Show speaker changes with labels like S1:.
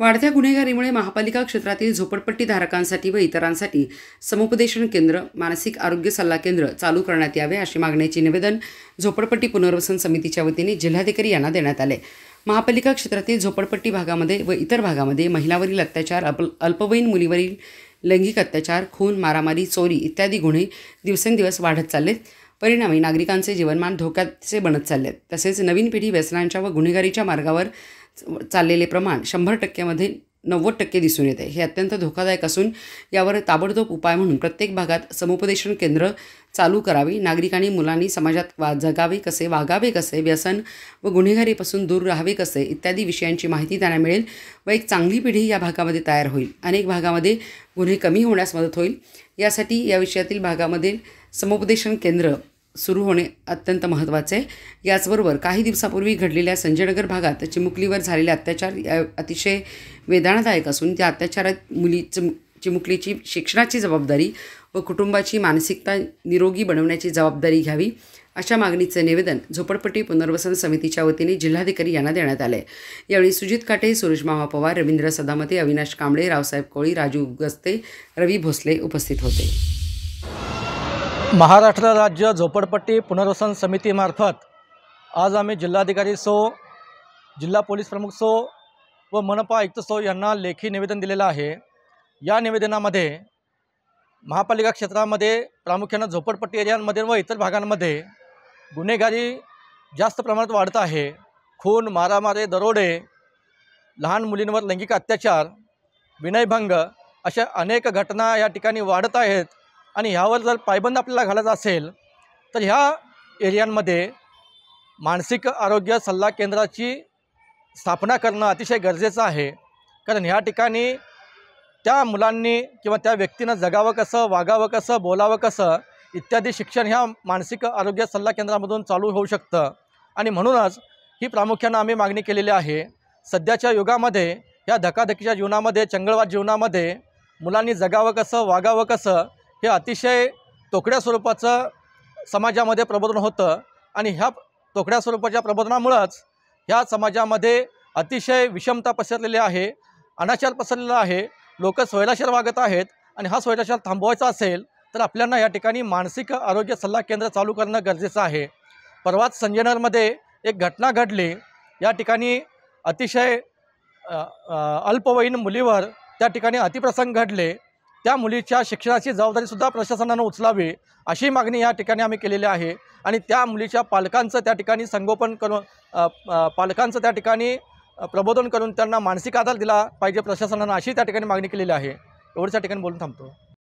S1: वाढत्या गुन्हेगारीमुळे महापालिका क्षेत्रातील झोपडपट्टी धारकांसाठी व इतरांसाठी समुपदेशन केंद्र मानसिक आरोग्य सल्ला केंद्र चालू करण्यात यावे अशी मागण्याचे निवेदन झोपडपट्टी पुनर्वसन समितीच्या वतीने जिल्हाधिकारी यांना देण्यात आले महापालिका क्षेत्रातील झोपडपट्टी भागामध्ये व इतर भागामध्ये महिलावरील अत्याचार अप अल्पवयीन मुलीवरील लैंगिक अत्याचार खून मारामारी चोरी इत्यादी गुन्हे दिवसेंदिवस वाढत चाललेत परिणामी नागरिकांचे जीवनमान धोक्याचे बनत चालले आहेत तसेच नवीन पिढी व्यसनांच्या व गुन्हेगारीच्या मार्गावर चाललेले प्रमाण शंभर टक्क्यामध्ये नव्वद टक्के दिसून येते हे अत्यंत धोकादायक असून यावर ताबडतोब उपाय म्हणून प्रत्येक भागात समुपदेशन केंद्र चालू करावी नागरिकांनी मुलांनी समाजात वा जगावे कसे वागावे कसे व्यसन व गुन्हेगारीपासून दूर राहावे कसे इत्यादी विषयांची माहिती त्यांना मिळेल व एक चांगली पिढी या भागामध्ये तयार होईल अनेक भागामध्ये गुन्हे कमी होण्यास मदत होईल यासाठी या विषयातील भागामधील समुपदेशन केंद्र सुरू होणे अत्यंत महत्त्वाचे आहे याचबरोबर काही दिवसापूर्वी घडलेल्या संजयनगर भागात चिमुकलीवर झालेले अत्याचार अतिशय वेदनादायक असून त्या अत्याचारात मुली चिमुकलीची शिक्षणाची जबाबदारी व कुटुंबाची मानसिकता निरोगी बनवण्याची जबाबदारी घ्यावी अशा मागणीचे निवेदन झोपडपट्टी पुनर्वसन समितीच्या वतीने जिल्हाधिकारी यांना देण्यात आले यावेळी सुजित काटे सुरेश मामा पवार रवींद्र सदामती अविनाश कांबळे रावसाहेब कोळी राजू गस्ते रवी भोसले उपस्थित होते
S2: महाराष्ट्र राज्य झोपडपट्टी पुनर्वसन समितीमार्फत आज आम्ही जिल्हाधिकारी सो जिल्हा पोलीस प्रमुख सो व मनपा आयुक्त सो यांना लेखी निवेदन दिलेलं आहे या निवेदनामध्ये महापालिका क्षेत्रामध्ये प्रामुख्यानं झोपडपट्टी एरियांमध्ये व इतर भागांमध्ये गुन्हेगारी जास्त प्रमाणात वाढत आहे खून मारामारे दरोडे लहान मुलींवर लैंगिक अत्याचार विनयभंग अशा अनेक घटना या ठिकाणी वाढत आहेत आणि ह्यावर जर पायबंद आपल्याला घालायचा असेल तर ह्या एरियांमध्ये मानसिक आरोग्य सल्ला केंद्राची स्थापना करणं अतिशय गरजेचं आहे कारण ह्या ठिकाणी त्या मुलांनी किंवा त्या व्यक्तीनं जगावं कसं वागावं कसं बोलावं कसं इत्यादी शिक्षण ह्या मानसिक आरोग्य सल्ला केंद्रामधून चालू होऊ शकतं आणि म्हणूनच ही प्रामुख्यानं आम्ही मागणी केलेली आहे सध्याच्या युगामध्ये ह्या धकाधकीच्या जीवनामध्ये चंगळवाद जीवनामध्ये मुलांनी जगावं कसं वागावं कसं हे अतिशय तोकड्या स्वरूपाचं समाजामध्ये प्रबोधन होतं आणि ह्या तोकड्या स्वरूपाच्या प्रबोधनामुळंच ह्या समाजामध्ये अतिशय विषमता पसरलेली आहे अनाचार पसरलेला आहे लोक स्वैराचार वागत आहेत आणि हा स्वैराचार थांबवायचा असेल तर आपल्याला या ठिकाणी मानसिक आरोग्य सल्ला केंद्र चालू करणं गरजेचं आहे परवाच संजयनगरमध्ये एक घटना घडली या ठिकाणी अतिशय अल्पवयीन मुलीवर त्या ठिकाणी अतिप्रसंग घडले त्या मुलीच्या शिक्षणाची जबाबदारीसुद्धा प्रशासनानं उचलावी अशी मागणी या ठिकाणी आम्ही केलेली आहे आणि त्या मुलीच्या पालकांचं त्या ठिकाणी संगोपन करून पालकांचं त्या ठिकाणी प्रबोधन करून त्यांना मानसिक आधार दिला पाहिजे प्रशासनानं अशी त्या ठिकाणी मागणी केलेली आहे एवढंच त्या ठिकाणी बोलून थांबतो